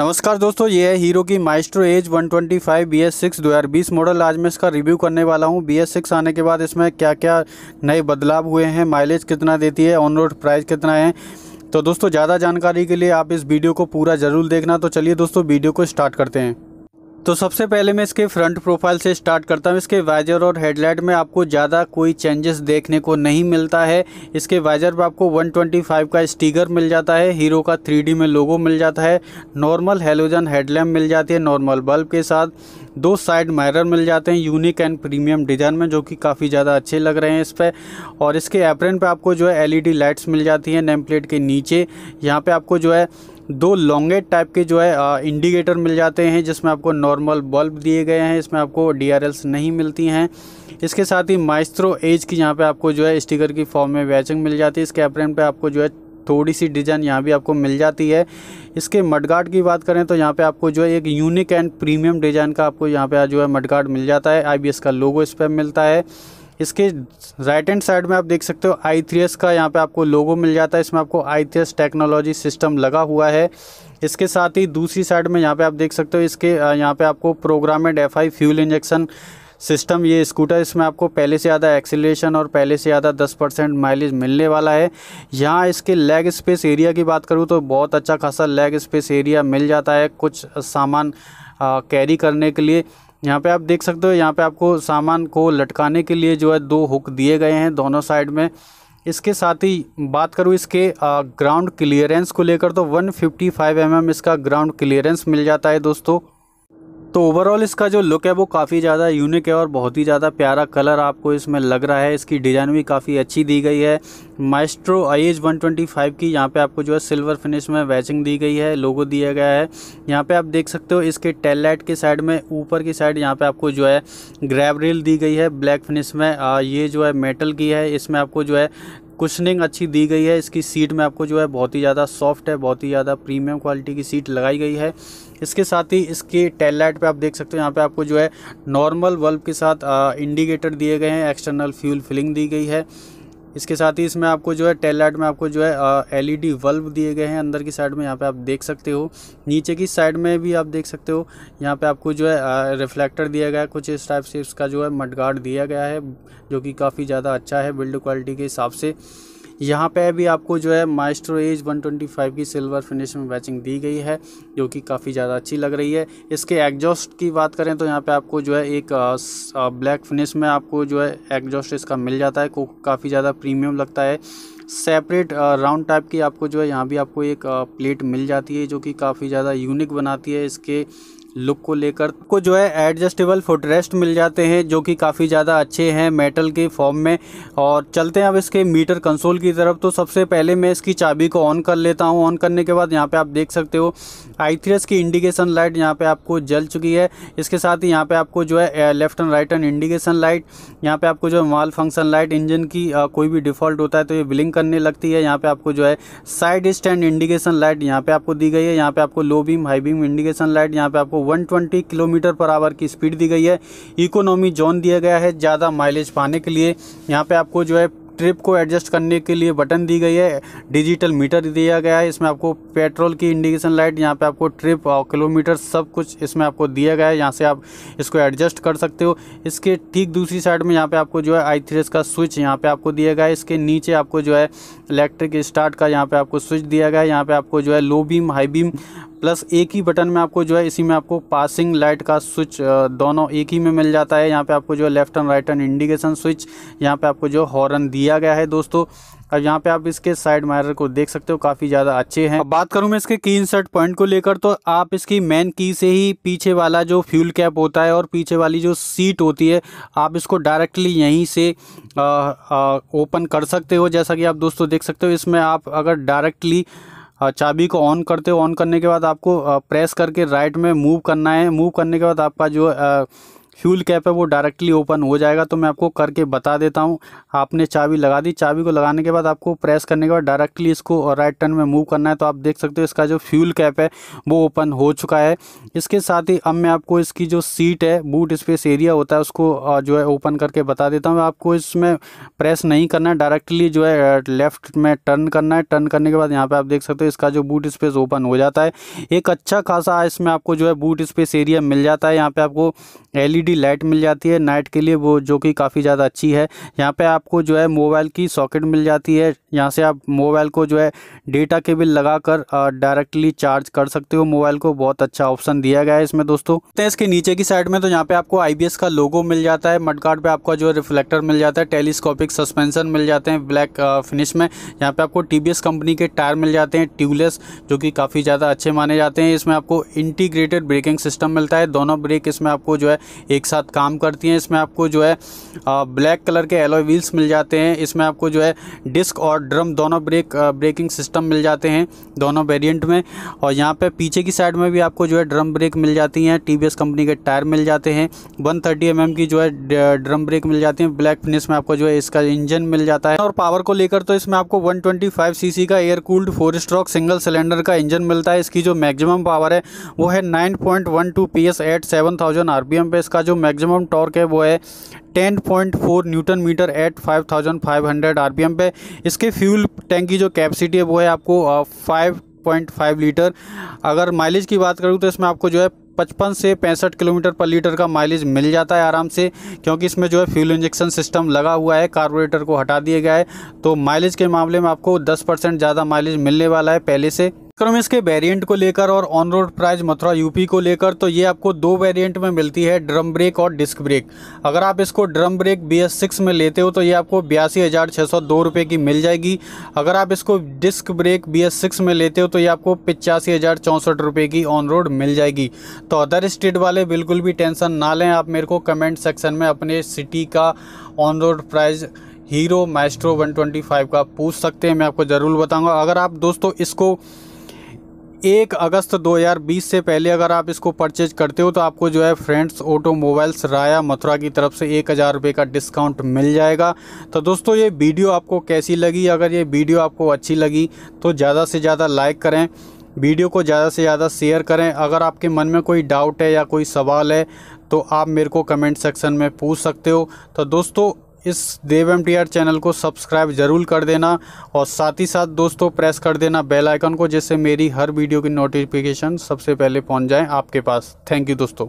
नमस्कार दोस्तों ये है हीरो की Maestro Edge 125 B S six दो मॉडल आज मैं इसका रिव्यू करने वाला हूँ बी एस सिक्स आने के बाद इसमें क्या क्या नए बदलाव हुए हैं माइलेज कितना देती है ऑन रोड प्राइस कितना है तो दोस्तों ज़्यादा जानकारी के लिए आप इस वीडियो को पूरा ज़रूर देखना तो चलिए दोस्तों वीडियो को स्टार्ट करते हैं तो सबसे पहले मैं इसके फ्रंट प्रोफाइल से स्टार्ट करता हूँ इसके वाइजर और हेडलाइट में आपको ज़्यादा कोई चेंजेस देखने को नहीं मिलता है इसके वाइजर पर आपको 125 का स्टिकर मिल जाता है हीरो का 3D में लोगो मिल जाता है नॉर्मल हेलोजन हेडलैम्प मिल जाती है नॉर्मल बल्ब के साथ दो साइड मायरर मिल जाते हैं यूनिक एंड प्रीमियम डिज़ाइन में जो कि काफ़ी ज़्यादा अच्छे लग रहे हैं इस पर और इसके एप्रेन पर आपको जो है एल लाइट्स मिल जाती हैं नेम प्लेट के नीचे यहाँ पर आपको जो है दो लॉन्गेट टाइप के जो है इंडिकेटर मिल जाते हैं जिसमें आपको नॉर्मल बल्ब दिए गए हैं इसमें आपको डी नहीं मिलती हैं इसके साथ ही माइस्ट्रो एज की यहाँ पे आपको जो है स्टिकर की फॉर्म में वैचिंग मिल जाती है इसके एपरेंट पे आपको जो है थोड़ी सी डिज़ाइन यहाँ भी आपको मिल जाती है इसके मडगार्ड की बात करें तो यहाँ पे आपको जो है एक यूनिक एंड प्रीमियम डिज़ाइन का आपको यहाँ पे जो है मडगार्ड मिल जाता है आई का लोगो इस पर मिलता है इसके राइट हैंड साइड में आप देख सकते हो आई का यहाँ पे आपको लोगो मिल जाता है इसमें आपको आई टेक्नोलॉजी सिस्टम लगा हुआ है इसके साथ ही दूसरी साइड में यहाँ पे आप देख सकते हो इसके यहाँ पे आपको programmed F fuel injection system ये स्कूटर इसमें आपको पहले से ज़्यादा एक्सीलरेशन और पहले से ज़्यादा 10 परसेंट माइलेज मिलने वाला है यहाँ इसके लेग स्पेस एरिया की बात करूँ तो बहुत अच्छा खासा लेग स्पेस एरिया मिल जाता है कुछ सामान कैरी करने के लिए यहाँ पे आप देख सकते हो यहाँ पे आपको सामान को लटकाने के लिए जो है दो हुक दिए गए हैं दोनों साइड में इसके साथ ही बात करूँ इसके ग्राउंड क्लियरेंस को लेकर तो 155 फिफ्टी mm इसका ग्राउंड क्लियरेंस मिल जाता है दोस्तों तो ओवरऑल इसका जो लुक है वो काफ़ी ज़्यादा यूनिक है और बहुत ही ज़्यादा प्यारा कलर आपको इसमें लग रहा है इसकी डिज़ाइन भी काफ़ी अच्छी दी गई है Maestro I H one twenty five की यहाँ पे आपको जो है सिल्वर फिनिश में वैचिंग दी गई है लोगो दिया गया है यहाँ पे आप देख सकते हो इसके टेल लाइट के साइड में ऊपर की साइड यहाँ पे आपको जो है ग्रैब रेल दी गई है ब्लैक फिनिश में आ, ये जो है मेटल की है इसमें आपको जो है कुशनिंग अच्छी दी गई है इसकी सीट में आपको जो है बहुत ही ज़्यादा सॉफ्ट है बहुत ही ज़्यादा प्रीमियम क्वालिटी की सीट लगाई गई है इसके साथ ही इसके टेल लाइट पर आप देख सकते हो यहाँ पे आपको जो है नॉर्मल बल्ब के साथ आ, इंडिकेटर दिए गए हैं एक्सटर्नल फ्यूल फिलिंग दी गई है इसके साथ ही इसमें आपको जो है टेल लाइट में आपको जो है एलईडी बल्ब दिए गए हैं अंदर की साइड में यहाँ पे आप देख सकते हो नीचे की साइड में भी आप देख सकते हो यहाँ पे आपको जो है रिफ्लेक्टर दिया गया है कुछ इस टाइप से इसका जो है मडगार्ड दिया गया है जो कि काफ़ी ज़्यादा अच्छा है बिल्ड क्वालिटी के हिसाब से यहाँ पे भी आपको जो है माइस्ट्रो एज 125 की सिल्वर फिनिश में मैचिंग दी गई है जो कि काफ़ी ज़्यादा अच्छी लग रही है इसके एग्जॉस्ट की बात करें तो यहाँ पे आपको जो है एक ब्लैक फिनिश में आपको जो है एग्जॉस्ट इसका मिल जाता है को काफ़ी ज़्यादा प्रीमियम लगता है सेपरेट राउंड टाइप की आपको जो है यहाँ भी आपको एक प्लेट मिल जाती है जो कि काफ़ी ज़्यादा यूनिक बनाती है इसके लुक को लेकर को जो है एडजस्टेबल फुटरेस्ट मिल जाते हैं जो कि काफ़ी ज़्यादा अच्छे हैं मेटल के फॉर्म में और चलते हैं अब इसके मीटर कंसोल की तरफ तो सबसे पहले मैं इसकी चाबी को ऑन कर लेता हूँ ऑन करने के बाद यहाँ पर आप देख सकते हो आई की इंडिकेशन लाइट यहाँ पर आपको जल चुकी है इसके साथ ही यहाँ पर आपको जो है left and right end indication light यहाँ पर आपको जो है माल फंक्शन लाइट इंजन की कोई भी डिफ़ॉल्ट होता है तो ये बिलिंग करने लगती है यहाँ पर आपको जो है साइड स्टैंड इंडिकेशन लाइट यहाँ पर आपको दी गई है यहाँ पर आपको low beam high beam indication light यहाँ पर आपको वन 120 किलोमीटर पर आवर की स्पीड दी गई है इकोनॉमी जोन दिया गया है ज़्यादा माइलेज पाने के लिए यहाँ पे आपको जो है ट्रिप को एडजस्ट करने के लिए बटन दी गई है डिजिटल मीटर दिया गया है इसमें आपको पेट्रोल की इंडिकेशन लाइट यहाँ पे आपको ट्रिप और किलोमीटर सब कुछ इसमें आपको दिया गया है यहाँ से आप इसको एडजस्ट कर सकते हो इसके ठीक दूसरी साइड में यहाँ पे आपको जो है आई थ्रेस का स्विच यहाँ पे आपको दिया गया है इसके नीचे आपको जो है इलेक्ट्रिक स्टार्ट का यहाँ पे आपको स्विच दिया गया है यहाँ पे आपको जो है low beam high beam plus एक ही बटन में आपको जो है इसी में आपको पासिंग लाइट का स्विच दोनों एक ही में मिल जाता है यहाँ पे आपको जो है left and right end indication switch यहाँ पे आपको जो हॉर्न दिया गया है दोस्तों अब यहाँ पे आप इसके साइड मायर को देख सकते हो काफ़ी ज़्यादा अच्छे हैं अब बात करूँ मैं इसके की इंसर्ट पॉइंट को लेकर तो आप इसकी मेन की से ही पीछे वाला जो फ्यूल कैप होता है और पीछे वाली जो सीट होती है आप इसको डायरेक्टली यहीं से ओपन कर सकते हो जैसा कि आप दोस्तों देख सकते हो इसमें आप अगर डायरेक्टली हाँ, चाबी को ऑन करते हो ऑन करने के बाद आपको प्रेस करके राइट में मूव करना है मूव करने के बाद आपका जो फ्यूल कैप है वो डायरेक्टली ओपन हो जाएगा तो मैं आपको करके बता देता हूँ आपने चाबी लगा दी चाबी को लगाने के बाद आपको प्रेस करने के बाद डायरेक्टली इसको राइट टर्न में मूव करना है तो आप देख सकते हो इसका जो फ्यूल कैप है वो ओपन हो चुका है इसके साथ ही अब मैं आपको इसकी जो सीट है बूट स्पेस एरिया होता है उसको जो है ओपन करके बता देता हूँ आपको इसमें प्रेस नहीं करना है डायरेक्टली जो है लेफ्ट में टर्न करना है टर्न करने के बाद यहाँ पर आप देख सकते हो इसका जो बूट स्पेस ओपन हो जाता है एक अच्छा खासा इसमें आपको जो है बूट स्पेस एरिया मिल जाता है यहाँ पर आपको एल एलईडी लाइट मिल जाती है नाइट के लिए वो जो कि काफ़ी ज़्यादा अच्छी है यहाँ पे आपको जो है मोबाइल की सॉकेट मिल जाती है यहाँ से आप मोबाइल को जो है डेटा केबल लगाकर डायरेक्टली चार्ज कर सकते हो मोबाइल को बहुत अच्छा ऑप्शन दिया गया है इसमें दोस्तों तो इसके नीचे की साइड में तो यहाँ पर आपको आई का लोगो मिल जाता है मडगार्ड पर आपका जो रिफ्लेक्टर मिल जाता है टेलीस्कोपिक सस्पेंसन मिल जाते हैं ब्लैक फिनिश में यहाँ पर आपको टी कंपनी के टायर मिल जाते हैं ट्यूबलेस जो कि काफ़ी ज़्यादा अच्छे माने जाते हैं इसमें आपको इंटीग्रेटेड ब्रेकिंग सिस्टम मिलता है दोनों ब्रेक इसमें आपको जो है एक साथ काम करती हैं इसमें आपको जो है ब्लैक कलर के एलो व्हील्स मिल जाते हैं इसमें आपको जो है डिस्क और ड्रम दोनों ब्रेक ब्रेकिंग सिस्टम मिल जाते हैं दोनों वेरियंट में और यहाँ पर पीछे की साइड में भी आपको जो है ड्रम ब्रेक मिल जाती हैं टी कंपनी के टायर मिल जाते हैं वन थर्टी mm की जो है ड्रम ब्रेक मिल जाती हैं ब्लैक फिनिश में आपको जो है इसका इंजन मिल जाता है और पावर को लेकर तो इसमें आपको 125 C C air cooled four stroke single cylinder का इंजन मिलता है इसकी जो मैक्सिमम पावर है वो है 9.12 पीएस एट 7000 आरपीएम पे इसका इसका जो मैक्सिमम टॉर्क है वो है 10.4 न्यूटन मीटर एट 5500 आरपीएम पे इसके फ्यूल टैंक की जो कैपेसिटी है वो है आपको फाइव फाइव लीटर अगर माइलेज की बात करूँ तो इसमें आपको जो है पचपन से पैंसठ किलोमीटर पर लीटर का माइलेज मिल जाता है आराम से क्योंकि इसमें जो है फ्यूल इंजेक्शन सिस्टम लगा हुआ है कार्बोरेटर को हटा दिया गया है तो माइलेज के मामले में आपको दस परसेंट ज़्यादा माइलेज मिलने वाला है पहले से हम इसके वेरिएंट को लेकर और on road price Mathura UP को लेकर तो ये आपको दो वेरिएंट में मिलती है ड्रम ब्रेक और डिस्क ब्रेक अगर आप इसको drum brake B S six में लेते हो तो ये आपको बयासी हज़ार छः सौ दो रुपये की मिल जाएगी अगर आप इसको disc brake B S six में लेते हो तो ये आपको पिचासी हज़ार चौंसठ रुपये की ऑन रोड मिल जाएगी तो अदर स्टेट वाले बिल्कुल भी टेंशन ना लें आप मेरे को कमेंट सेक्शन में अपने सिटी का on road price Hero Maestro 125 का पूछ सकते हैं मैं आपको ज़रूर बताऊंगा अगर आप दोस्तों इसको एक अगस्त 2020 से पहले अगर आप इसको परचेज करते हो तो आपको जो है फ्रेंड्स ऑटोमोबाइल्स राया मथुरा की तरफ से एक हज़ार रुपये का डिस्काउंट मिल जाएगा तो दोस्तों ये वीडियो आपको कैसी लगी अगर ये वीडियो आपको अच्छी लगी तो ज़्यादा से ज़्यादा लाइक करें वीडियो को ज़्यादा से ज़्यादा शेयर करें अगर आपके मन में कोई डाउट है या कोई सवाल है तो आप मेरे को कमेंट सेक्शन में पूछ सकते हो तो दोस्तों इस देव एम चैनल को सब्सक्राइब ज़रूर कर देना और साथ ही साथ दोस्तों प्रेस कर देना बेल आइकन को जिससे मेरी हर वीडियो की नोटिफिकेशन सबसे पहले पहुंच जाए आपके पास थैंक यू दोस्तों